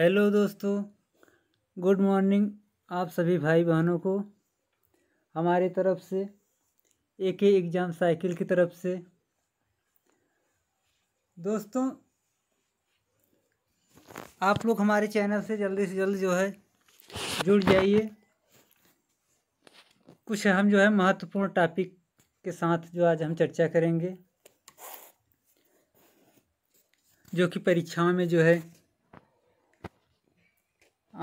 hello दोस्तों good morning आप सभी भाई बहनों को हमारे तरफ से एक के एग्ज़ाम साइकिल की तरफ से दोस्तों आप लोग हमारे चैनल से जल्दी से जल्द जो है जुड़ जाइए कुछ हम जो है महत्वपूर्ण टॉपिक के साथ जो आज हम चर्चा करेंगे जो कि परीक्षाओं में जो है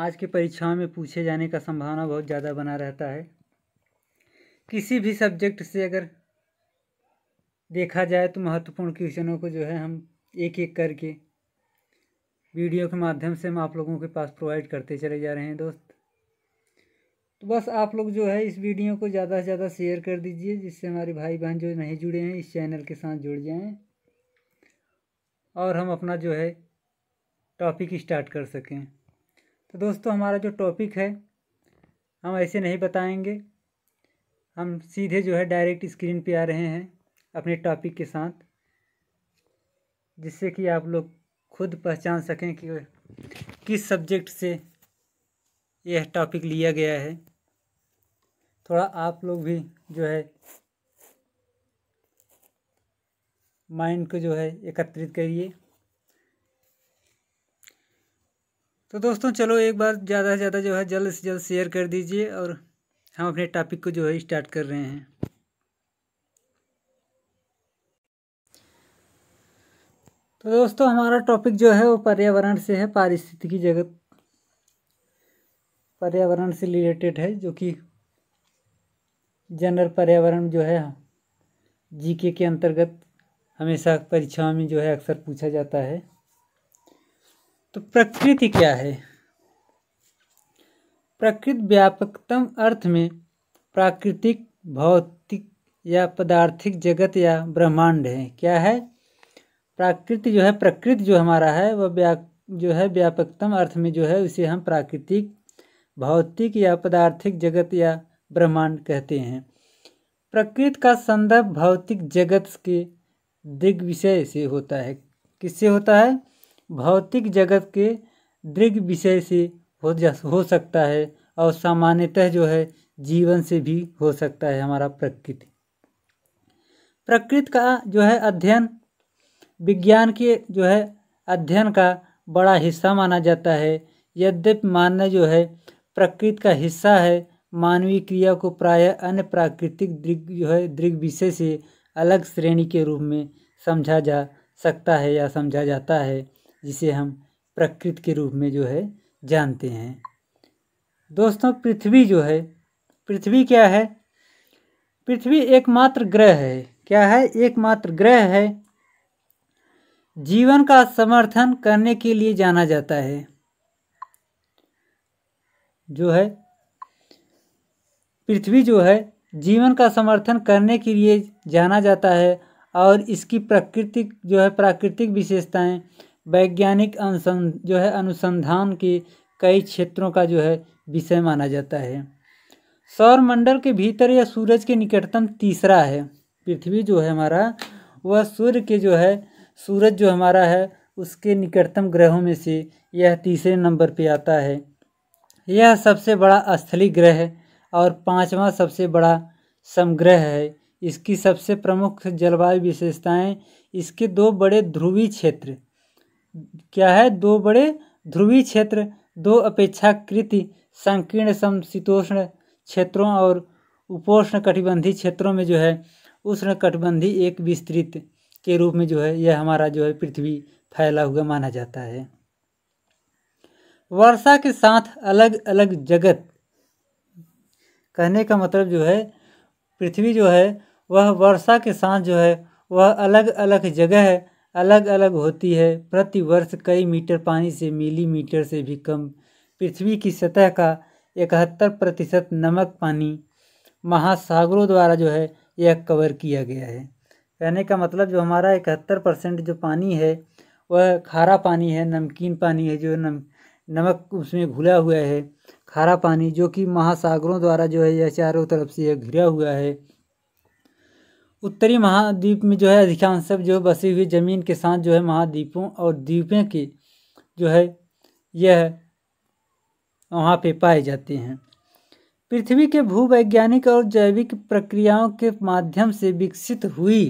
आज की परीक्षाओं में पूछे जाने का संभावना बहुत ज़्यादा बना रहता है किसी भी सब्जेक्ट से अगर देखा जाए तो महत्वपूर्ण क्वेश्चनों को जो है हम एक एक करके वीडियो के माध्यम से हम आप लोगों के पास प्रोवाइड करते चले जा रहे हैं दोस्त तो बस आप लोग जो है इस वीडियो को ज़्यादा से ज़्यादा शेयर कर दीजिए जिससे हमारे भाई बहन जो नहीं जुड़े हैं इस चैनल के साथ जुड़ जाएं और हम अपना जो है टॉपिक स्टार्ट कर सकें तो दोस्तों हमारा जो टॉपिक है हम ऐसे नहीं बताएंगे हम सीधे जो है डायरेक्ट स्क्रीन पे आ रहे हैं अपने टॉपिक के साथ जिससे कि आप लोग खुद पहचान सकें कि किस सब्जेक्ट से यह टॉपिक लिया गया है थोड़ा आप लोग भी जो है माइंड को जो है एकत्रित करिए तो दोस्तों चलो एक बार ज़्यादा से ज़्यादा जो है जल्द से जल्द शेयर कर दीजिए और हम अपने टॉपिक को जो है स्टार्ट कर रहे हैं तो दोस्तों हमारा टॉपिक जो है वो पर्यावरण से है पारिस्थितिकी जगत पर्यावरण से रिलेटेड है जो कि जनरल पर्यावरण जो है जीके के अंतर्गत हमेशा परीक्षाओं में जो है अक्सर पूछा जाता है तो प्रकृति क्या है प्रकृति व्यापकतम अर्थ में प्राकृतिक भौतिक या पदार्थिक जगत या ब्रह्मांड है क्या है प्राकृति जो है प्रकृति जो हमारा है वह जो है व्यापकतम अर्थ में जो है उसे हम प्राकृतिक भौतिक या पदार्थिक जगत या ब्रह्मांड कहते हैं प्रकृति का संदर्भ भौतिक जगत के दिग्विषय से होता है किससे होता है भौतिक जगत के दृग विषय से हो जा हो सकता है और सामान्यतः जो है जीवन से भी हो सकता है हमारा प्रकृति प्रकृति का जो है अध्ययन विज्ञान के जो है अध्ययन का बड़ा हिस्सा माना जाता है यद्यपि मानव जो है प्रकृति का हिस्सा है मानवीय क्रिया को प्रायः अन्य प्राकृतिक दृग जो है दृग विषय से अलग श्रेणी के रूप में समझा जा सकता है या समझा जाता है जिसे हम प्रकृति के रूप में जो है जानते हैं दोस्तों पृथ्वी जो है पृथ्वी क्या है पृथ्वी एकमात्र ग्रह है क्या है एकमात्र ग्रह है जीवन का समर्थन करने के लिए जाना जाता है जो है पृथ्वी जो है जीवन का समर्थन करने के लिए जाना जाता है और इसकी प्रकृतिक जो है प्राकृतिक विशेषताएं वैज्ञानिक अनुसं जो है अनुसंधान के कई क्षेत्रों का जो है विषय माना जाता है सौर मंडल के भीतर यह सूरज के निकटतम तीसरा है पृथ्वी जो है हमारा वह सूर्य के जो है सूरज जो हमारा है उसके निकटतम ग्रहों में से यह तीसरे नंबर पे आता है यह सबसे बड़ा स्थली ग्रह है और पांचवा सबसे बड़ा समग्रह है इसकी सबसे प्रमुख जलवायु विशेषताएं इसके दो बड़े ध्रुवीय क्षेत्र क्या है दो बड़े ध्रुवीय क्षेत्र दो अपेक्षाकृत संकीर्ण समशीतोष्ण क्षेत्रों और उपोष्ण कटिबंधी क्षेत्रों में जो है उष्ण कटिबंधी एक विस्तृत के रूप में जो है यह हमारा जो है पृथ्वी फैला हुआ माना जाता है वर्षा के साथ अलग अलग जगत कहने का मतलब जो है पृथ्वी जो है वह वर्षा के साथ जो है वह अलग अलग जगह अलग अलग होती है प्रतिवर्ष कई मीटर पानी से मिलीमीटर से भी कम पृथ्वी की सतह का इकहत्तर प्रतिशत नमक पानी महासागरों द्वारा जो है यह कवर किया गया है कहने का मतलब जो हमारा इकहत्तर परसेंट जो पानी है वह खारा पानी है नमकीन पानी है जो नम नमक उसमें घुला हुआ है खारा पानी जो कि महासागरों द्वारा जो है यह चारों तरफ से यह घिरा हुआ है उत्तरी महाद्वीप में जो है अधिकांश सब जो बसी हुई ज़मीन के साथ जो है महाद्वीपों और द्वीपें की जो है यह वहाँ पे पाए जाते हैं पृथ्वी के भूवैज्ञानिक और जैविक प्रक्रियाओं के माध्यम से विकसित हुई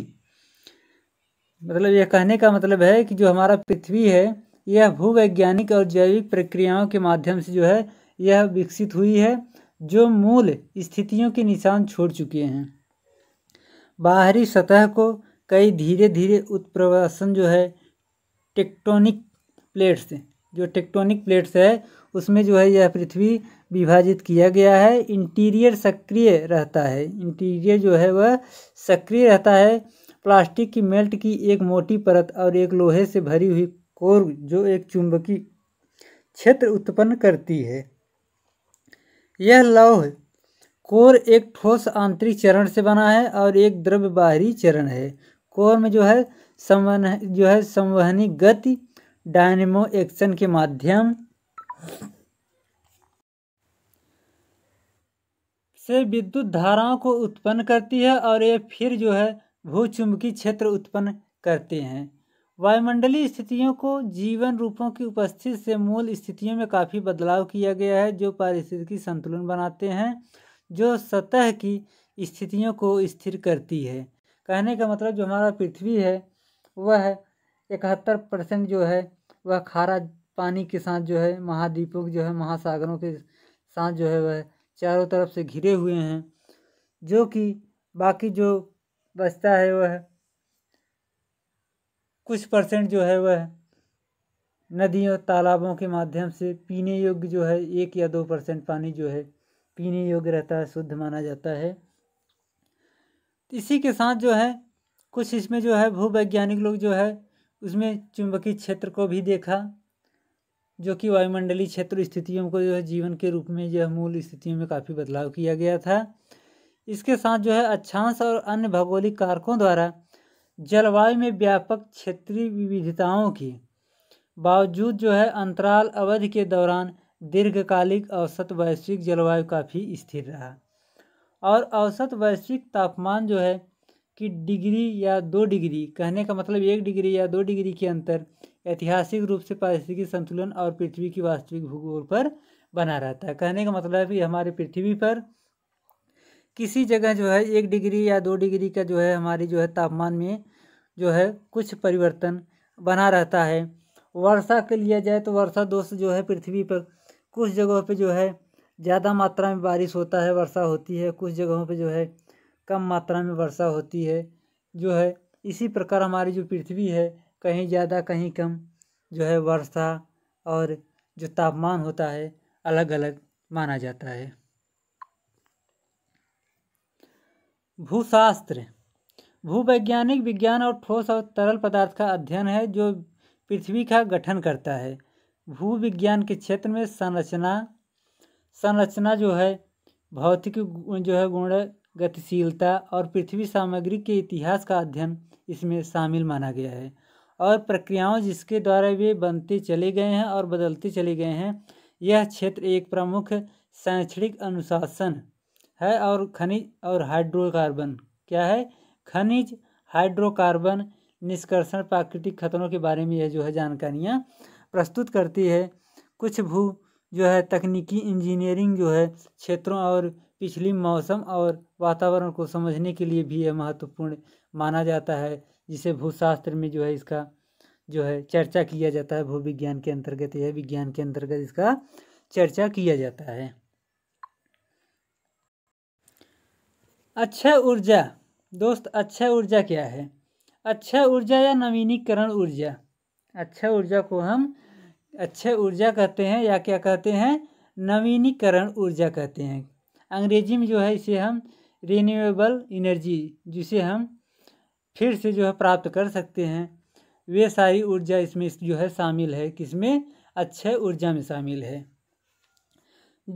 मतलब यह कहने का मतलब है कि जो हमारा पृथ्वी है यह भूवैज्ञानिक और जैविक प्रक्रियाओं के माध्यम से जो है यह विकसित हुई है जो मूल स्थितियों के निशान छोड़ चुके हैं बाहरी सतह को कई धीरे धीरे उत्प्रवासन जो है टेक्टोनिक प्लेट्स जो टेक्टोनिक प्लेट्स है उसमें जो है यह पृथ्वी विभाजित किया गया है इंटीरियर सक्रिय रहता है इंटीरियर जो है वह सक्रिय रहता है प्लास्टिक की मेल्ट की एक मोटी परत और एक लोहे से भरी हुई कोर जो एक चुंबकीय क्षेत्र उत्पन्न करती है यह लौह कोर एक ठोस आंतरिक चरण से बना है और एक द्रव्य बाहरी चरण है कोर में जो है संवहन जो है संवहनी गति डायनेमो एक्शन के माध्यम से विद्युत धाराओं को उत्पन्न करती है और ये फिर जो है भूचुंबकीय क्षेत्र उत्पन्न करते हैं वायुमंडलीय स्थितियों को जीवन रूपों की उपस्थिति से मूल स्थितियों में काफ़ी बदलाव किया गया है जो पारिस्थितिकी संतुलन बनाते हैं जो सतह की स्थितियों को स्थिर करती है कहने का मतलब जो हमारा पृथ्वी है वह इकहत्तर परसेंट जो है वह खारा पानी के साथ जो है महाद्वीपों जो है महासागरों के साथ जो है वह चारों तरफ से घिरे हुए हैं जो कि बाकी जो बचता है वह कुछ परसेंट जो है वह नदियों तालाबों के माध्यम से पीने योग्य जो है एक या दो परसेंट पानी जो है पीने योग्य रहता है शुद्ध माना जाता है इसी के साथ जो है कुछ इसमें जो है भूवैज्ञानिक लोग जो है उसमें चुंबकीय क्षेत्र को भी देखा जो कि वायुमंडलीय क्षेत्र स्थितियों को जो है जीवन के रूप में जो है मूल स्थितियों में काफ़ी बदलाव किया गया था इसके साथ जो है अच्छांश और अन्य भौगोलिक कारकों द्वारा जलवायु में व्यापक क्षेत्रीय विविधताओं की बावजूद जो है अंतराल अवधि के दौरान दीर्घकालिक औसत वैश्विक जलवायु काफ़ी स्थिर रहा और औसत वैश्विक तापमान जो है कि डिग्री या दो डिग्री कहने का मतलब एक डिग्री या दो डिग्री के अंतर ऐतिहासिक रूप से पारिस्थितिक संतुलन और पृथ्वी की वास्तविक भूगोल पर बना रहता है कहने का मतलब है हमारे पृथ्वी पर किसी जगह जो है एक डिग्री या दो डिग्री का जो है हमारी जो है तापमान में जो है कुछ परिवर्तन बना रहता है वर्षा के लिया जाए तो वर्षा दोष जो है पृथ्वी पर कुछ जगहों पे जो है ज़्यादा मात्रा में बारिश होता है वर्षा होती है कुछ जगहों पे जो है कम मात्रा में वर्षा होती है जो है इसी प्रकार हमारी जो पृथ्वी है कहीं ज़्यादा कहीं कम जो है वर्षा और जो तापमान होता है अलग अलग माना जाता है भूशास्त्र भूवैज्ञानिक विज्ञान और ठोस और तरल पदार्थ का अध्ययन है जो पृथ्वी का गठन करता है भू विज्ञान के क्षेत्र में संरचना संरचना जो है भौतिक जो है गुण गतिशीलता और पृथ्वी सामग्री के इतिहास का अध्ययन इसमें शामिल माना गया है और प्रक्रियाओं जिसके द्वारा वे बनते चले गए हैं और बदलते चले गए हैं यह क्षेत्र एक प्रमुख शैक्षणिक अनुशासन है और खनिज और हाइड्रोकार्बन क्या है खनिज हाइड्रोकार्बन निष्कर्षण प्राकृतिक खतरों के बारे में यह जो है जानकारियाँ प्रस्तुत करती है कुछ भू जो है तकनीकी इंजीनियरिंग जो है क्षेत्रों और पिछली मौसम और वातावरण को समझने के लिए भी यह महत्वपूर्ण माना जाता है जिसे भूशास्त्र में जो है इसका जो है चर्चा किया जाता है भूविज्ञान के अंतर्गत यह विज्ञान के अंतर्गत इसका चर्चा किया जाता है अक्षय अच्छा ऊर्जा दोस्त अक्षय अच्छा ऊर्जा क्या है अक्षय अच्छा ऊर्जा या नवीनीकरण ऊर्जा अच्छा ऊर्जा को हम अच्छे ऊर्जा कहते हैं या क्या कहते हैं नवीनीकरण ऊर्जा कहते हैं अंग्रेजी में जो है इसे हम रीन्यूएबल इनर्जी जिसे हम फिर से जो है प्राप्त कर सकते हैं वे सारी ऊर्जा इसमें जो है शामिल है किसमें अच्छे ऊर्जा में शामिल है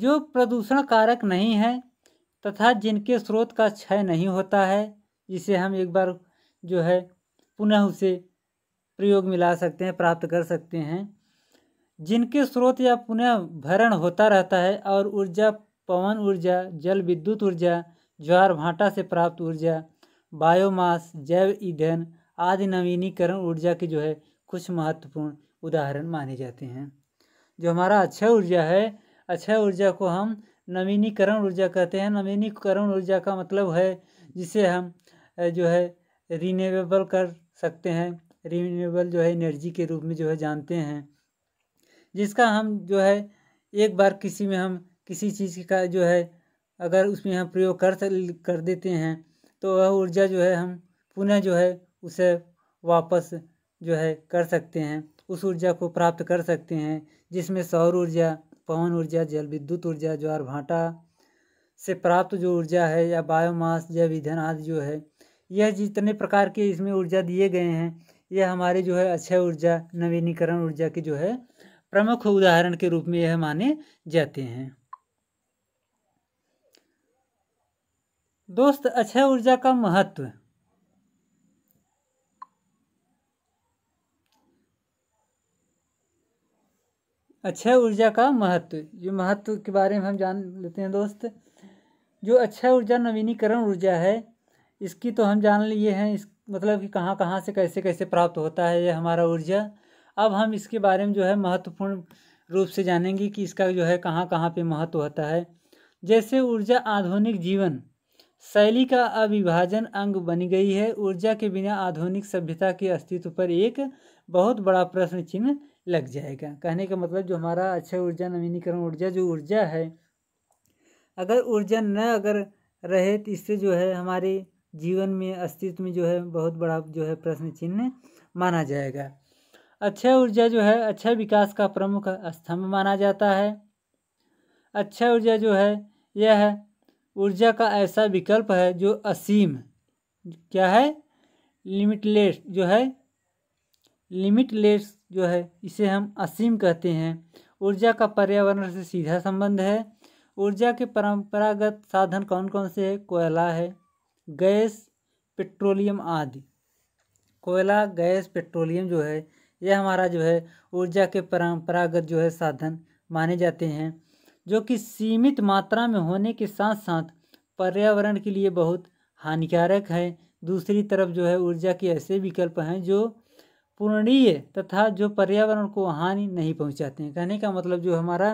जो प्रदूषण कारक नहीं है तथा जिनके स्रोत का क्षय नहीं होता है जिसे हम एक बार जो है पुनः उसे प्रयोग मिला सकते हैं प्राप्त कर सकते हैं जिनके स्रोत या पुनः भरण होता रहता है और ऊर्जा पवन ऊर्जा जल विद्युत ऊर्जा ज्वार भाटा से प्राप्त ऊर्जा बायोमास जैव ईंधन आदि नवीनीकरण ऊर्जा के जो है कुछ महत्वपूर्ण उदाहरण माने जाते हैं जो हमारा अक्षय ऊर्जा है अक्षय ऊर्जा को हम नवीनीकरण ऊर्जा कहते हैं नवीनीकरण ऊर्जा का मतलब है जिसे हम जो है रीनेबल कर सकते हैं रिन्यूएबल जो है एनर्जी के रूप में जो है जानते हैं जिसका हम जो है एक बार किसी में हम किसी चीज़ का जो है अगर उसमें हम प्रयोग कर कर देते हैं तो वह ऊर्जा जो है हम पुनः जो है उसे वापस जो है कर सकते हैं उस ऊर्जा को प्राप्त कर सकते हैं जिसमें सौर ऊर्जा पवन ऊर्जा जल विद्युत ऊर्जा ज्वार भाटा से प्राप्त जो ऊर्जा है या बायोमास जैव ईंधन आदि जो है यह जितने प्रकार के इसमें ऊर्जा दिए गए हैं यह हमारे जो है अक्षय ऊर्जा नवीनीकरण ऊर्जा के जो है प्रमुख उदाहरण के रूप में यह माने जाते हैं दोस्त अक्षय ऊर्जा का महत्व अक्षय ऊर्जा का महत्व जो महत्व के बारे में हम जान लेते हैं दोस्त जो अक्षय ऊर्जा नवीनीकरण ऊर्जा है इसकी तो हम जान लिए हैं इस मतलब कि कहाँ कहाँ से कैसे कैसे प्राप्त होता है ये हमारा ऊर्जा अब हम इसके बारे में जो है महत्वपूर्ण रूप से जानेंगे कि इसका जो है कहाँ कहाँ पे महत्व होता है जैसे ऊर्जा आधुनिक जीवन शैली का अविभाजन अंग बन गई है ऊर्जा के बिना आधुनिक सभ्यता के अस्तित्व पर एक बहुत बड़ा प्रश्न चिन्ह लग जाएगा कहने का मतलब जो हमारा अच्छा ऊर्जा नवीनीकरण ऊर्जा जो ऊर्जा है अगर ऊर्जा न अगर रहे तो इससे जो है हमारी जीवन में अस्तित्व में जो है बहुत बड़ा जो है प्रश्न चिन्ह माना जाएगा अक्षय अच्छा ऊर्जा जो है अक्षय अच्छा विकास का प्रमुख स्तंभ माना जाता है अक्षय अच्छा ऊर्जा जो है यह ऊर्जा का ऐसा विकल्प है जो असीम क्या है लिमिटलेस जो है लिमिटलेस जो है इसे हम असीम कहते हैं ऊर्जा का पर्यावरण से सीधा संबंध है ऊर्जा के परंपरागत साधन कौन कौन से है कोयला है गैस पेट्रोलियम आदि कोयला गैस पेट्रोलियम जो है यह हमारा जो है ऊर्जा के परंपरागत जो है साधन माने जाते हैं जो कि सीमित मात्रा में होने के साथ साथ पर्यावरण के लिए बहुत हानिकारक है दूसरी तरफ जो है ऊर्जा के ऐसे विकल्प हैं जो पूर्णीय तथा जो पर्यावरण को हानि नहीं पहुंचाते हैं कहने का मतलब जो हमारा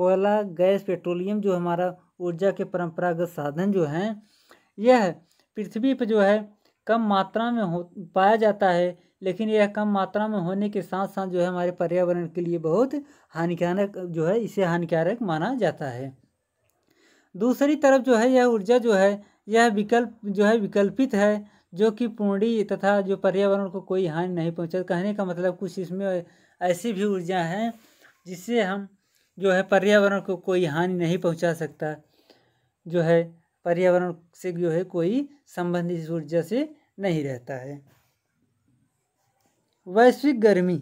कोयला गैस पेट्रोलियम जो हमारा ऊर्जा के परंपरागत साधन जो हैं यह पृथ्वी पर जो है कम मात्रा में हो पाया जाता है लेकिन यह कम मात्रा में होने के साथ साथ जो है हमारे पर्यावरण के लिए बहुत हानिकारक जो है इसे हानिकारक माना जाता है दूसरी तरफ जो है यह ऊर्जा जो है यह विकल्प जो है विकल्पित है जो कि पूर्णी तथा जो पर्यावरण को कोई हानि नहीं पहुँचा कहने का मतलब कुछ इसमें ऐसी भी ऊर्जा हैं जिससे हम जो है पर्यावरण को कोई हानि नहीं पहुँचा सकता जो है पर्यावरण से जो है कोई संबंधित ऊर्जा से नहीं रहता है वैश्विक गर्मी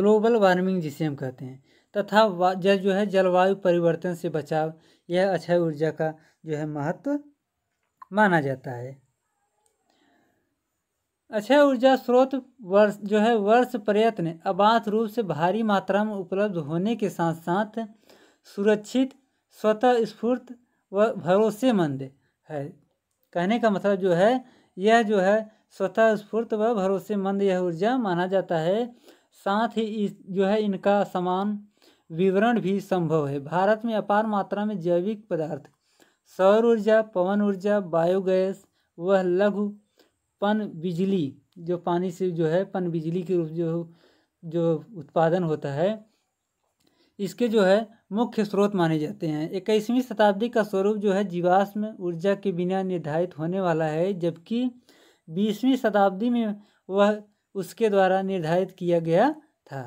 ग्लोबल वार्मिंग जिसे हम कहते हैं तथा जल जो है जलवायु परिवर्तन से बचाव यह अक्षय ऊर्जा का जो है महत्व माना जाता है अक्षय ऊर्जा स्रोत वर्ष जो है वर्ष प्रयत्न अबाध रूप से भारी मात्रा में उपलब्ध होने के साथ साथ सुरक्षित स्वतः स्फूर्त वह भरोसेमंद है कहने का मतलब जो है यह जो है स्वतः स्फूर्त व भरोसेमंद यह ऊर्जा माना जाता है साथ ही इस जो है इनका समान विवरण भी संभव है भारत में अपार मात्रा में जैविक पदार्थ सौर ऊर्जा पवन ऊर्जा बायोगैस व लघु पन बिजली जो पानी से जो है पन बिजली के रूप जो जो उत्पादन होता है इसके जो है मुख्य स्रोत माने जाते हैं इक्कीसवीं शताब्दी का स्वरूप जो है जीवाश्म ऊर्जा के बिना निर्धारित होने वाला है जबकि बीसवीं शताब्दी में वह उसके द्वारा निर्धारित किया गया था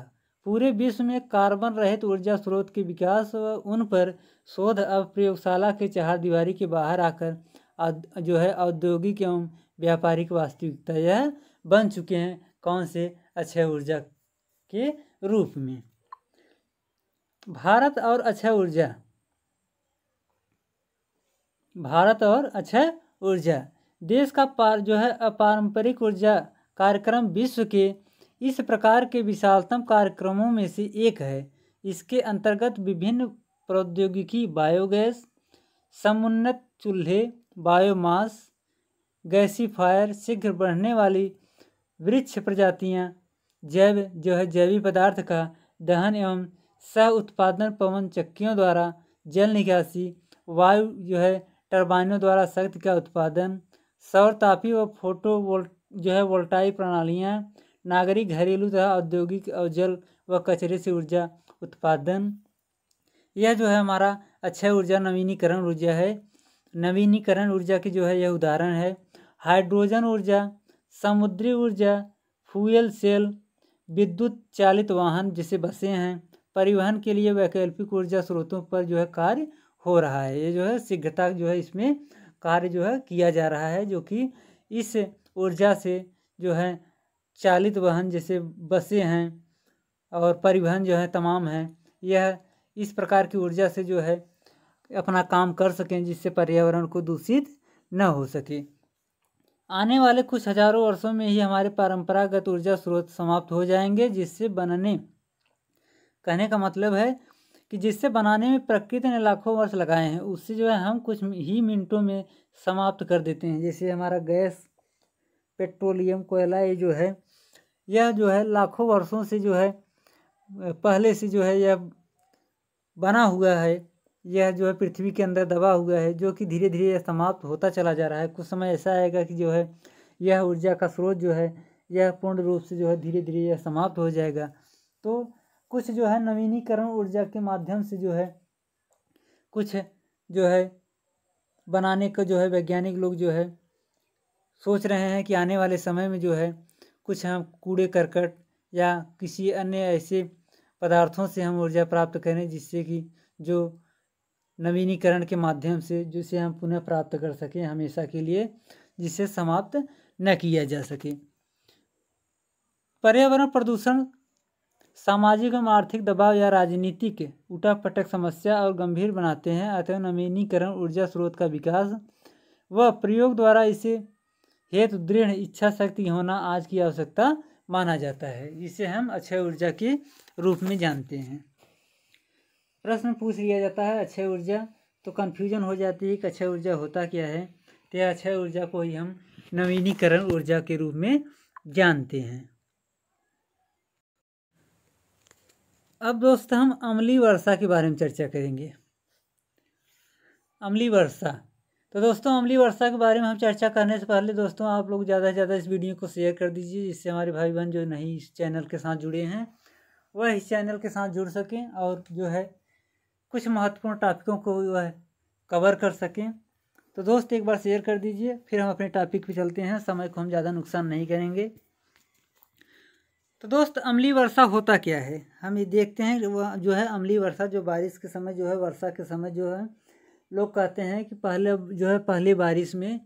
पूरे विश्व में कार्बन रहित ऊर्जा स्रोत के विकास व उन पर शोध अब प्रयोगशाला के चार दीवारी के बाहर आकर जो है औद्योगिक एवं व्यापारिक वास्तविकता यह बन चुके हैं कौन से अक्षय ऊर्जा के रूप में भारत और अक्षय ऊर्जा भारत और अक्षय ऊर्जा देश का पार जो है अपारंपरिक ऊर्जा कार्यक्रम विश्व के इस प्रकार के विशालतम कार्यक्रमों में से एक है इसके अंतर्गत विभिन्न प्रौद्योगिकी बायोगैस समुन्नत चूल्हे बायोमास गैसीफायर शीघ्र बढ़ने वाली वृक्ष प्रजातियाँ जैव जो है जैविक पदार्थ का दहन एवं सह उत्पादन पवन चक्कियों द्वारा जल निकासी वायु जो है टर्बाइनों द्वारा शक्ति का उत्पादन सौर तापी व फोटो जो है वोल्टाई प्रणालियाँ नागरिक घरेलू तथा औद्योगिक और जल व कचरे से ऊर्जा उत्पादन यह जो है हमारा अच्छा ऊर्जा नवीनीकरण ऊर्जा है नवीनीकरण ऊर्जा की जो है यह उदाहरण है हाइड्रोजन ऊर्जा समुद्री ऊर्जा फ्यूल सेल विद्युत चालित वाहन जैसे बसें हैं परिवहन के लिए वैकल्पिक ऊर्जा स्रोतों पर जो है कार्य हो रहा है ये जो है शीघ्रता जो है इसमें कार्य जो है किया जा रहा है जो कि इस ऊर्जा से जो है चालित वाहन जैसे बसें हैं और परिवहन जो है तमाम हैं यह इस प्रकार की ऊर्जा से जो है अपना काम कर सकें जिससे पर्यावरण को दूषित न हो सके आने वाले कुछ हजारों वर्षों में ही हमारे परंपरागत ऊर्जा स्रोत समाप्त हो जाएंगे जिससे बनने कहने का मतलब है कि जिससे बनाने में प्रकृति ने लाखों वर्ष लगाए हैं उससे जो है हम कुछ ही मिनटों में समाप्त कर देते हैं जैसे हमारा गैस पेट्रोलियम कोयला ये जो है यह जो है लाखों वर्षों से जो है पहले से जो है यह बना हुआ है यह जो है पृथ्वी के अंदर दबा हुआ है जो कि धीरे धीरे यह समाप्त होता चला जा रहा है कुछ समय ऐसा आएगा कि जो है यह ऊर्जा का स्रोत जो है यह पूर्ण रूप से जो है धीरे धीरे यह समाप्त हो जाएगा तो कुछ जो है नवीनीकरण ऊर्जा के माध्यम से जो है कुछ जो है बनाने का जो है वैज्ञानिक लोग जो है सोच रहे हैं कि आने वाले समय में जो है कुछ हम कूड़े करकट या किसी अन्य ऐसे पदार्थों से हम ऊर्जा प्राप्त करें जिससे कि जो नवीनीकरण के माध्यम से जिसे हम पुनः प्राप्त कर सकें हमेशा के लिए जिसे समाप्त न किया जा सके पर्यावरण प्रदूषण सामाजिक एवं आर्थिक दबाव या राजनीतिक पटक समस्या और गंभीर बनाते हैं अतः नवीनीकरण ऊर्जा स्रोत का विकास व प्रयोग द्वारा इसे हेतु दृढ़ इच्छा शक्ति होना आज की आवश्यकता माना जाता है इसे हम अक्षय ऊर्जा के रूप में जानते हैं प्रश्न पूछ लिया जाता है अक्षय ऊर्जा तो कन्फ्यूजन हो जाती है कि अक्षय ऊर्जा होता क्या है तो अक्षय ऊर्जा को ही हम नवीनीकरण ऊर्जा के रूप में जानते हैं अब दोस्त हम अमली वर्षा के बारे में चर्चा करेंगे अमली वर्षा तो दोस्तों अमली वर्षा के बारे में हम चर्चा करने से पहले दोस्तों आप लोग ज़्यादा से ज़्यादा इस वीडियो को शेयर कर दीजिए जिससे हमारे भाई बहन जो नहीं इस चैनल के साथ जुड़े हैं वह इस चैनल के साथ जुड़ सकें और जो है कुछ महत्वपूर्ण टॉपिकों को वह कवर कर सकें तो दोस्त एक बार शेयर कर दीजिए फिर हम अपने टॉपिक पर चलते हैं समय को हम ज़्यादा नुकसान नहीं करेंगे तो दोस्त अमली वर्षा होता क्या है हम ये देखते हैं वह जो है अमली वर्षा जो बारिश के समय जो है वर्षा के समय जो है लोग कहते हैं कि पहले जो है पहले बारिश में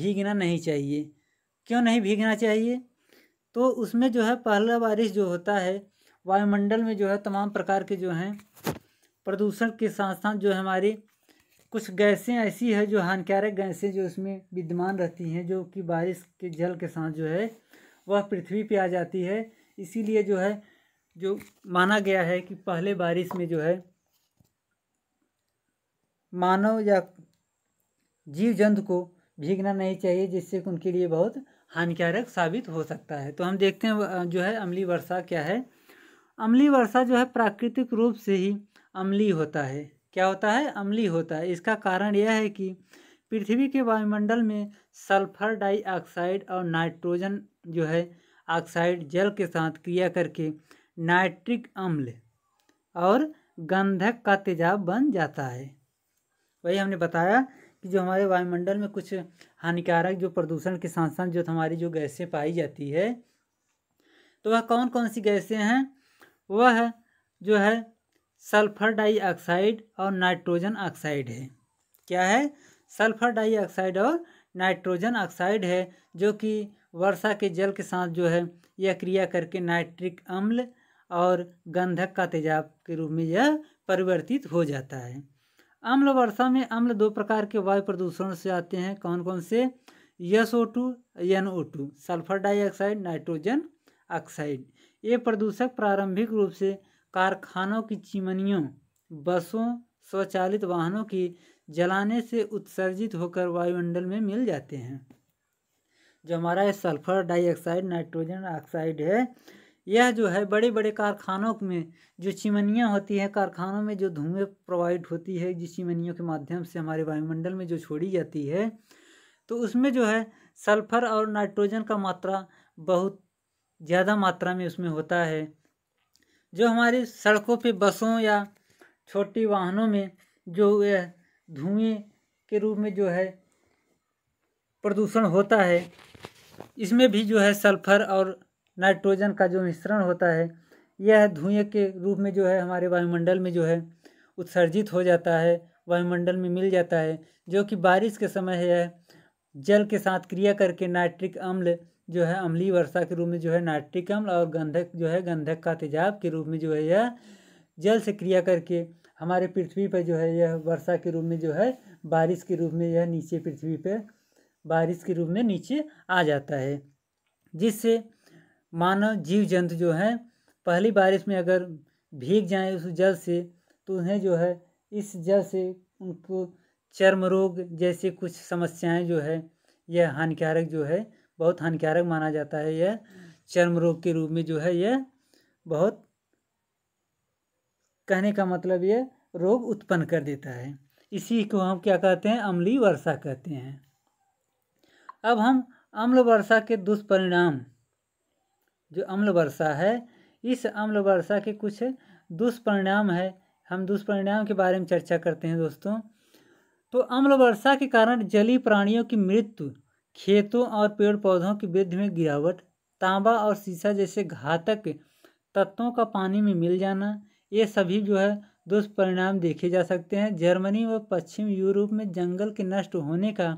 भीगना नहीं चाहिए क्यों नहीं भीगना चाहिए तो उसमें जो है पहला बारिश जो होता है वायुमंडल में जो है तमाम प्रकार के जो हैं प्रदूषण के साथ साथ जो हमारी कुछ गैसें ऐसी है जो हानिकारक गैसें जो उसमें विद्यमान रहती हैं जो कि बारिश के जल के साथ जो है वह पृथ्वी पे आ जाती है इसीलिए जो है जो माना गया है कि पहले बारिश में जो है मानव या जीव जंतु को भीगना नहीं चाहिए जिससे उनके लिए बहुत हानिकारक साबित हो सकता है तो हम देखते हैं जो है अमली वर्षा क्या है अमली वर्षा जो है प्राकृतिक रूप से ही अमली होता है क्या होता है अमली होता है इसका कारण यह है कि पृथ्वी के वायुमंडल में सल्फर डाइऑक्साइड और नाइट्रोजन जो है ऑक्साइड जल के साथ क्रिया करके नाइट्रिक अम्ल और गंधक का तेजाब बन जाता है वही हमने बताया कि जो हमारे वायुमंडल में कुछ हानिकारक जो प्रदूषण के साथ साथ जो हमारी जो गैसें पाई जाती है तो वह कौन कौन सी गैसें हैं वह जो है सल्फर डाइऑक्साइड और नाइट्रोजन ऑक्साइड है क्या है सल्फर डाइऑक्साइड और नाइट्रोजन ऑक्साइड है जो कि वर्षा के जल के साथ जो है यह क्रिया करके नाइट्रिक अम्ल और गंधक का तेजाब के रूप में यह परिवर्तित हो जाता है अम्ल वर्षा में अम्ल दो प्रकार के वायु प्रदूषण से आते हैं कौन कौन से S O two N O two sulphur dioxide nitrogen oxide ये प्रदूषक प्रारंभिक रूप से कारखानों की चिमनियों बसों स्वचालित वाहनों की जलाने से उत्सर्जित होकर वायुमंडल में मिल जाते हैं जो हमारा ये सल्फर डाइऑक्साइड नाइट्रोजन ऑक्साइड है यह जो है बड़े बड़े कारखानों में जो चिमनियाँ होती हैं कारखानों में जो धुएँ प्रोवाइड होती है जिस चिमनियों के माध्यम से हमारे वायुमंडल में जो छोड़ी जाती है तो उसमें जो है सल्फर और नाइट्रोजन का मात्रा बहुत ज़्यादा मात्रा में उसमें होता है जो हमारी सड़कों पे बसों या छोटी वाहनों में जो धुएँ के रूप में जो है प्रदूषण होता है इसमें भी जो है सल्फर और नाइट्रोजन का जो मिश्रण होता है यह धुएँ के रूप में जो है हमारे वायुमंडल में जो है उत्सर्जित हो जाता है वायुमंडल में मिल जाता है जो कि बारिश के समय यह जल के साथ क्रिया करके नाइट्रिक अम्ल जो है अम्ली वर्षा के रूप में जो है नाइट्रिक अम्ल और गंधक जो है गंधक का तेजाब के रूप में जो है यह जल से क्रिया करके हमारे पृथ्वी पर जो है यह वर्षा के रूप में जो है बारिश के रूप में यह नीचे पृथ्वी पर बारिश के रूप में नीचे आ जाता है जिससे मानव जीव जंतु जो हैं पहली बारिश में अगर भीग जाएं उस जल से तो उन्हें जो है इस जल से उनको चर्म रोग जैसे कुछ समस्याएं जो है यह हानिकारक जो है बहुत हानिकारक माना जाता है यह चर्म रोग के रूप में जो है यह बहुत कहने का मतलब यह रोग उत्पन्न कर देता है इसी को हम क्या कहते हैं अमली वर्षा कहते हैं अब हम अम्ल वर्षा के दुष्परिणाम जो अम्ल वर्षा है इस अम्ल वर्षा के कुछ दुष्परिणाम है हम दुष्परिणाम के बारे में चर्चा करते हैं दोस्तों तो अम्ल वर्षा के कारण जलीय प्राणियों की मृत्यु खेतों और पेड़ पौधों की वृद्धि में गिरावट तांबा और शीशा जैसे घातक तत्वों का पानी में मिल जाना ये सभी जो है दुष्परिणाम देखे जा सकते हैं जर्मनी व पश्चिम यूरोप में जंगल के नष्ट होने का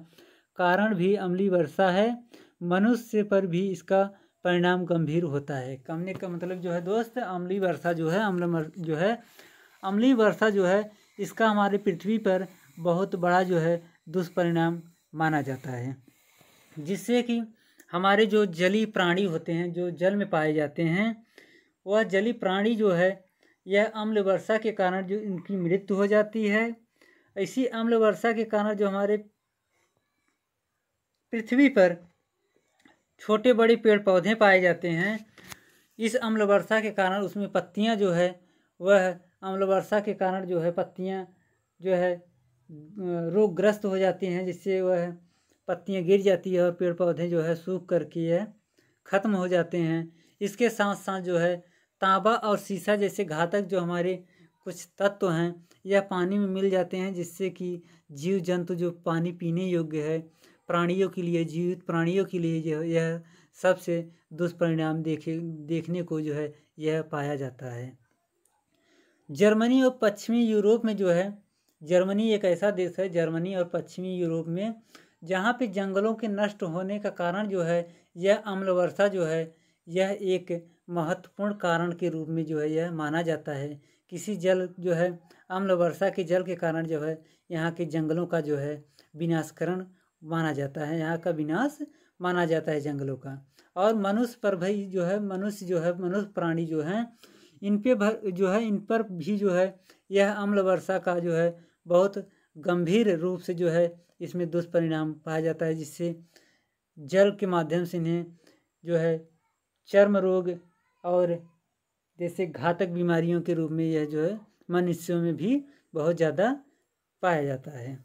कारण भी अम्ली वर्षा है मनुष्य पर भी इसका परिणाम गंभीर होता है कमने का मतलब जो है दोस्त अम्ली वर्षा जो है अम्ल जो है अम्ली वर्षा जो है इसका हमारे पृथ्वी पर बहुत बड़ा जो है दुष्परिणाम माना जाता है जिससे कि हमारे जो जली प्राणी होते हैं जो जल में पाए जाते हैं वह जली प्राणी जो है यह अम्ल वर्षा के कारण जो इनकी मृत्यु हो जाती है इसी अम्ल वर्षा के कारण जो हमारे पृथ्वी पर छोटे बड़े पेड़ पौधे पाए जाते हैं इस अम्ल वर्षा के कारण उसमें पत्तियां जो है वह अम्ल वर्षा के कारण जो है पत्तियां जो है रोगग्रस्त हो जाती हैं जिससे वह पत्तियां गिर जाती है और पेड़ पौधे जो है सूख करके है ख़त्म हो जाते हैं इसके साथ साथ जो है तांबा और शीशा जैसे घातक जो हमारे कुछ तत्व हैं यह पानी में मिल जाते हैं जिससे कि जीव जंतु जो पानी पीने योग्य है प्राणियों के लिए जीवित प्राणियों के लिए जो यह सबसे दुष्परिणाम देखे देखने को जो है यह पाया जाता है जर्मनी और पश्चिमी यूरोप में जो है जर्मनी एक ऐसा देश है जर्मनी और पश्चिमी यूरोप में जहाँ पे जंगलों के नष्ट होने का कारण जो है यह अम्ल वर्षा जो है यह एक महत्वपूर्ण कारण के रूप में जो है यह माना जाता है किसी जल जो है अम्ल वर्षा के जल के कारण जो है यहाँ के जंगलों का जो है विनाशकरण माना जाता है यहाँ का विनाश माना जाता है जंगलों का और मनुष्य पर भाई जो है मनुष्य जो है मनुष्य प्राणी जो है इन पे भर जो है इन पर भी जो है यह अम्ल वर्षा का जो है बहुत गंभीर रूप से जो है इसमें दुष्परिणाम पाया जाता है जिससे जल के माध्यम से इन्हें जो है चर्म रोग और जैसे घातक बीमारियों के रूप में यह जो है मनुष्यों में भी बहुत ज़्यादा पाया जाता है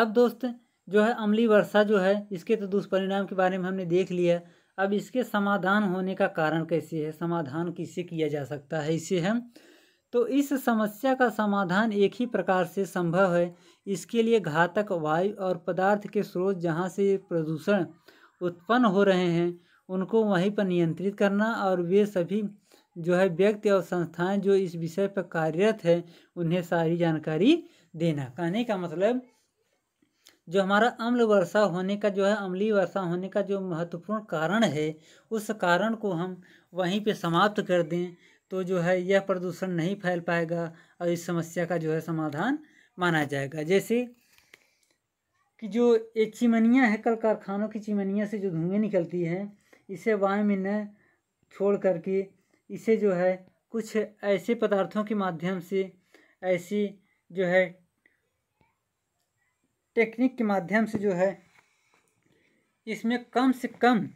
अब दोस्त जो है अमली वर्षा जो है इसके तो दुष्परिणाम के बारे में हमने देख लिया अब इसके समाधान होने का कारण कैसे है समाधान किससे किया जा सकता है इसे हम तो इस समस्या का समाधान एक ही प्रकार से संभव है इसके लिए घातक वायु और पदार्थ के स्रोत जहाँ से प्रदूषण उत्पन्न हो रहे हैं उनको वहीं पर नियंत्रित करना और वे सभी जो है व्यक्ति और संस्थाएं जो इस विषय पर कार्यरत हैं उन्हें सारी जानकारी देना कहने का मतलब जो हमारा अम्ल वर्षा होने का जो है अम्ली वर्षा होने का जो महत्वपूर्ण कारण है उस कारण को हम वहीं पे समाप्त कर दें तो जो है यह प्रदूषण नहीं फैल पाएगा और इस समस्या का जो है समाधान माना जाएगा जैसे कि जो ये चिमनियाँ है कल कारखानों की चिमनियाँ से जो धुएँ निकलती है इसे वायु में न छोड़ करके इसे जो है कुछ ऐसे पदार्थों के माध्यम से ऐसी जो है टेक्निक के माध्यम से जो है इसमें कम से कम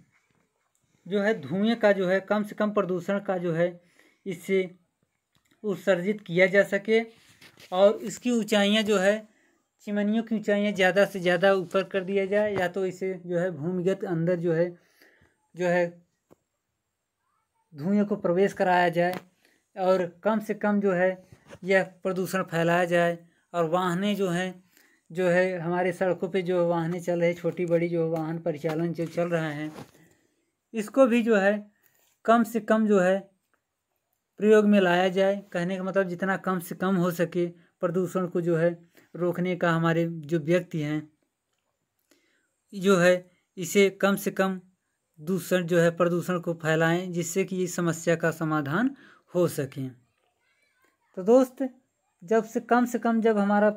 जो है धुएँ का जो है कम से कम प्रदूषण का जो है इससे उत्सर्जित किया जा सके और इसकी ऊंचाइयां जो है चिमनियों की ऊंचाइयां ज़्यादा से ज़्यादा ऊपर कर दिया जाए या तो इसे जो है भूमिगत अंदर जो है जो है धुएँ को प्रवेश कराया जाए और कम से कम जो है यह प्रदूषण फैलाया जाए और वाहने जो हैं जो है हमारे सड़कों पे जो वाहनें चल रहे छोटी बड़ी जो वाहन परिचालन जो चल रहे हैं इसको भी जो है कम से कम जो है प्रयोग में लाया जाए कहने का मतलब जितना कम से कम हो सके प्रदूषण को जो है रोकने का हमारे जो व्यक्ति हैं जो है इसे कम से कम दूषण जो है प्रदूषण को फैलाएं जिससे कि इस समस्या का समाधान हो सके तो दोस्त जब से कम से कम जब हमारा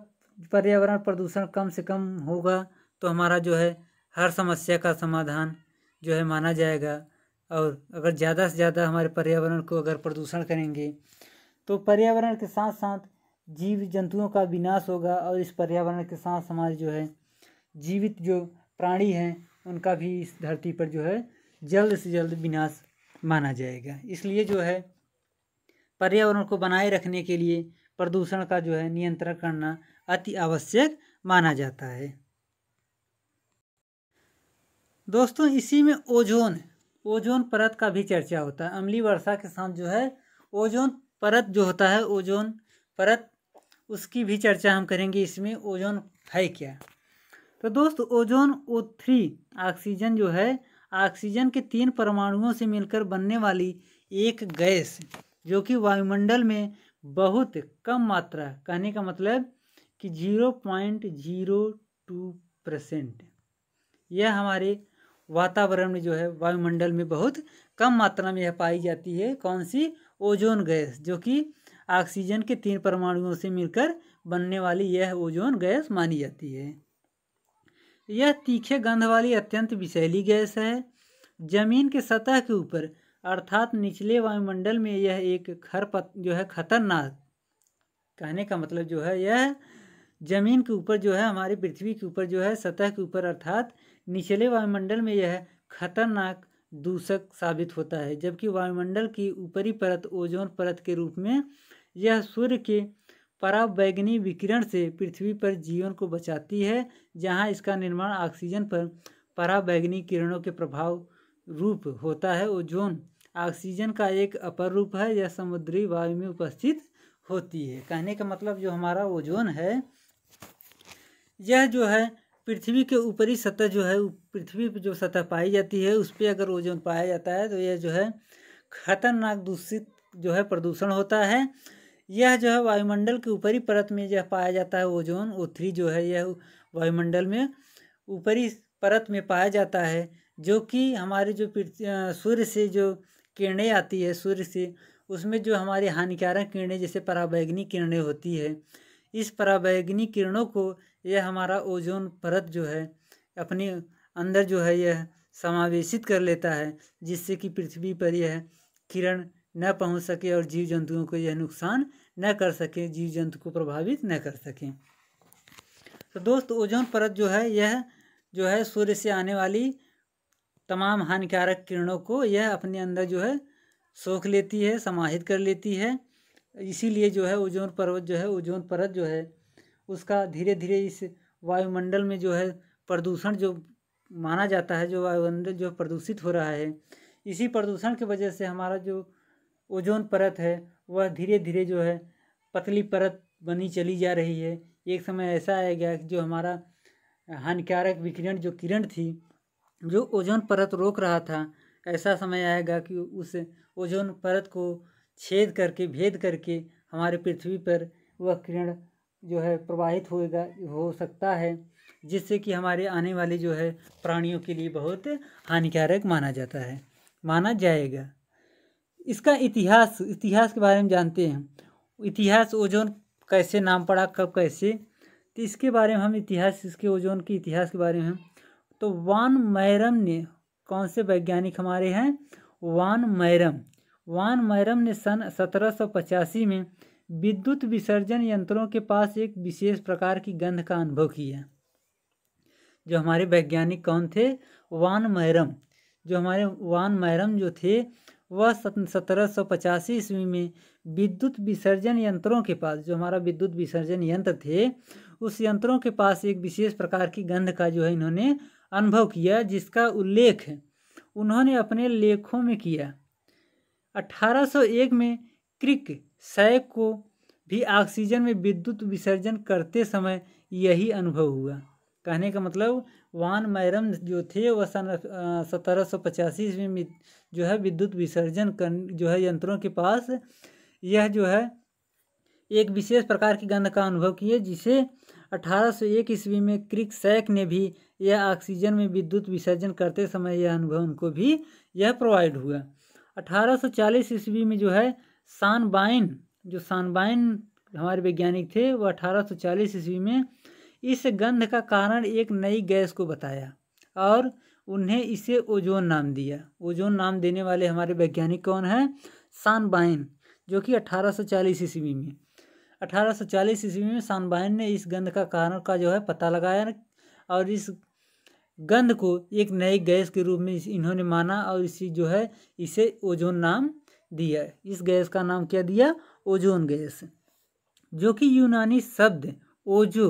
पर्यावरण प्रदूषण कम से कम होगा तो हमारा जो है हर समस्या का समाधान जो है माना जाएगा और अगर ज़्यादा से ज़्यादा हमारे पर्यावरण को अगर प्रदूषण करेंगे तो पर्यावरण के साथ साथ जीव जंतुओं का विनाश होगा और इस पर्यावरण के साथ हमारे जो है जीवित जो प्राणी हैं उनका भी इस धरती पर जो है जल्द से जल्द विनाश माना जाएगा इसलिए जो है पर्यावरण को बनाए रखने के लिए प्रदूषण का जो है नियंत्रण करना अति आवश्यक माना जाता है दोस्तों इसी में ओजोन ओजोन परत का भी चर्चा होता है अमली वर्षा के साथ जो है ओजोन परत जो होता है ओजोन परत उसकी भी चर्चा हम करेंगे इसमें ओजोन है क्या तो दोस्त ओजोन ओ थ्री ऑक्सीजन जो है ऑक्सीजन के तीन परमाणुओं से मिलकर बनने वाली एक गैस जो कि वायुमंडल में बहुत कम मात्रा कहने का मतलब कि zero point zero two percent यह हमारे वातावरण में जो है वायुमंडल में बहुत कम मात्रा में यह पाई जाती है कौन सी ओजोन गैस जो कि ऑक्सीजन के तीन परमाणुओं से मिलकर बनने वाली यह ओजोन गैस मानी जाती है यह तीखे गंध वाली अत्यंत विषैली गैस है जमीन के सतह के ऊपर अर्थात निचले वायुमंडल में यह एक खरपत जो है खतरनाक कहने का मतलब जो है यह ज़मीन के ऊपर जो है हमारी पृथ्वी के ऊपर जो है सतह के ऊपर अर्थात निचले वायुमंडल में यह खतरनाक दूषक साबित होता है जबकि वायुमंडल की ऊपरी परत ओजोन परत के रूप में यह सूर्य के पराबैगनी विकिरण से पृथ्वी पर जीवन को बचाती है जहाँ इसका निर्माण ऑक्सीजन पर पराबैगनी किरणों के प्रभाव रूप होता है ओजोन ऑक्सीजन का एक अपर रूप है यह समुद्री वायु में उपस्थित होती है कहने का मतलब जो हमारा ओजोन है यह जो है पृथ्वी के ऊपरी सतह जो है पृथ्वी पर जो सतह पाई जाती है उस पर अगर ओजोन पाया जाता है तो यह जो है खतरनाक दूषित जो है प्रदूषण होता है यह जो है वायुमंडल के ऊपरी परत में यह पाया जाता है ओजोन ओ थ्री जो है यह वायुमंडल में ऊपरी परत में पाया जाता है जो कि हमारे जो सूर्य से जो किरणें आती है सूर्य से उसमें जो हमारी हानिकारक किरणें जैसे पराबैगनी किरणें होती है इस पराबैगनी किरणों को ये हमारा ओजोन परत जो है अपने अंदर जो है यह समावेशित कर लेता है जिससे कि पृथ्वी पर यह किरण न पहुंच सके और जीव जंतुओं को यह नुकसान न कर सके जीव जंतु को प्रभावित न कर सकें तो दोस्त ओजोन परत जो है यह जो है सूर्य से आने वाली तमाम हानिकारक किरणों को यह अपने अंदर जो है सोख लेती है समाहित कर लेती है इसीलिए जो है ओजोन पर्वत जो है ओजोन परत जो है उसका धीरे धीरे इस वायुमंडल में जो है प्रदूषण जो माना जाता है जो वायुमंडल जो प्रदूषित हो रहा है इसी प्रदूषण की वजह से हमारा जो ओजोन परत है वह धीरे धीरे जो है पतली परत बनी चली जा रही है एक समय ऐसा आएगा कि जो हमारा हानिकारक विकिरण जो किरण थी जो ओजोन परत रोक रहा था ऐसा समय आएगा कि उस ओजोन परत को छेद करके भेद करके हमारे पृथ्वी पर वह किरण जो है प्रवाहित होगा हो सकता है जिससे कि हमारे आने वाले जो है प्राणियों के लिए बहुत हानिकारक माना जाता है माना जाएगा इसका इतिहास इतिहास के बारे में जानते हैं इतिहास ओजोन कैसे नाम पड़ा कब कैसे तो इसके बारे में हम इतिहास इसके ओजोन के इतिहास के बारे में तो वान मैरम ने कौन से वैज्ञानिक हमारे हैं वान मैरम वान मैरम ने सन सत्रह में विद्युत विसर्जन यंत्रों के पास एक विशेष प्रकार की गंध का अनुभव किया जो हमारे वैज्ञानिक कौन थे वान मैरम जो हमारे वान मैरम जो थे वह सत्रह सौ पचासी ईस्वी में विद्युत विसर्जन यंत्रों के पास जो हमारा विद्युत विसर्जन यंत्र थे उस यंत्रों के पास एक विशेष प्रकार की गंध का जो है इन्होंने अनुभव किया जिसका उल्लेख उन्होंने अपने लेखों में किया 1801 में क्रिक क्षय को भी ऑक्सीजन में विद्युत विसर्जन करते समय यही अनुभव हुआ कहने का मतलब वान मैरम जो थे वह सन सत्रह सौ पचासी ईस्वी में जो है विद्युत विसर्जन कर जो है यंत्रों के पास यह जो है एक विशेष प्रकार की गंध का अनुभव किए जिसे 1801 ईस्वी में क्रिक सैक ने भी यह ऑक्सीजन में विद्युत विसर्जन करते समय यह अनुभव उनको भी यह प्रोवाइड हुआ 1840 ईस्वी में जो है सानबाइन जो सानबाइन हमारे वैज्ञानिक थे वो 1840 ईस्वी में इस गंध का कारण एक नई गैस को बताया और उन्हें इसे ओजोन नाम दिया ओजोन नाम देने वाले हमारे वैज्ञानिक कौन हैं सानबाइन जो कि 1840 ईस्वी में 1840 ईस्वी में सानबाइन ने इस गंध का कारण का जो है पता लगाया और इस गंध को एक नई गैस के रूप में इन्होंने माना और इसी जो है इसे ओजोन नाम दिया इस गैस का नाम क्या दिया ओजोन गैस जो कि यूनानी शब्द ओजो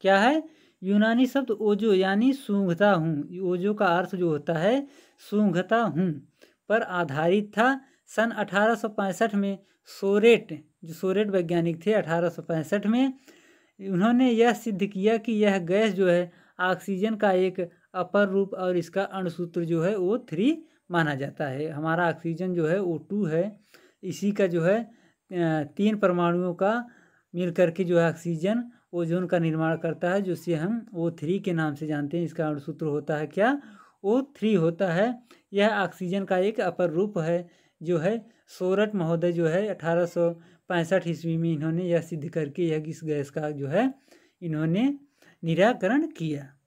क्या है यूनानी शब्द ओजो यानी सूंघता हूँ ओजो का अर्थ जो होता है सूंघता हूँ पर आधारित था सन 1865 में सोरेट जो सोरेट वैज्ञानिक थे 1865 में उन्होंने यह सिद्ध किया कि यह गैस जो है ऑक्सीजन का एक अपर रूप और इसका अणुसूत्र जो है वो थ्री माना जाता है हमारा ऑक्सीजन जो है ओ टू है इसी का जो है तीन परमाणुओं का मिल करके जो है ऑक्सीजन ओजोन का निर्माण करता है जिससे हम ओ थ्री के नाम से जानते हैं इसका सूत्र होता है क्या ओ थ्री होता है यह ऑक्सीजन का एक अपर रूप है जो है सोरठ महोदय जो है अठारह सौ पैंसठ ईस्वी में इन्होंने यह सिद्ध करके यह इस गैस का जो है इन्होंने निराकरण किया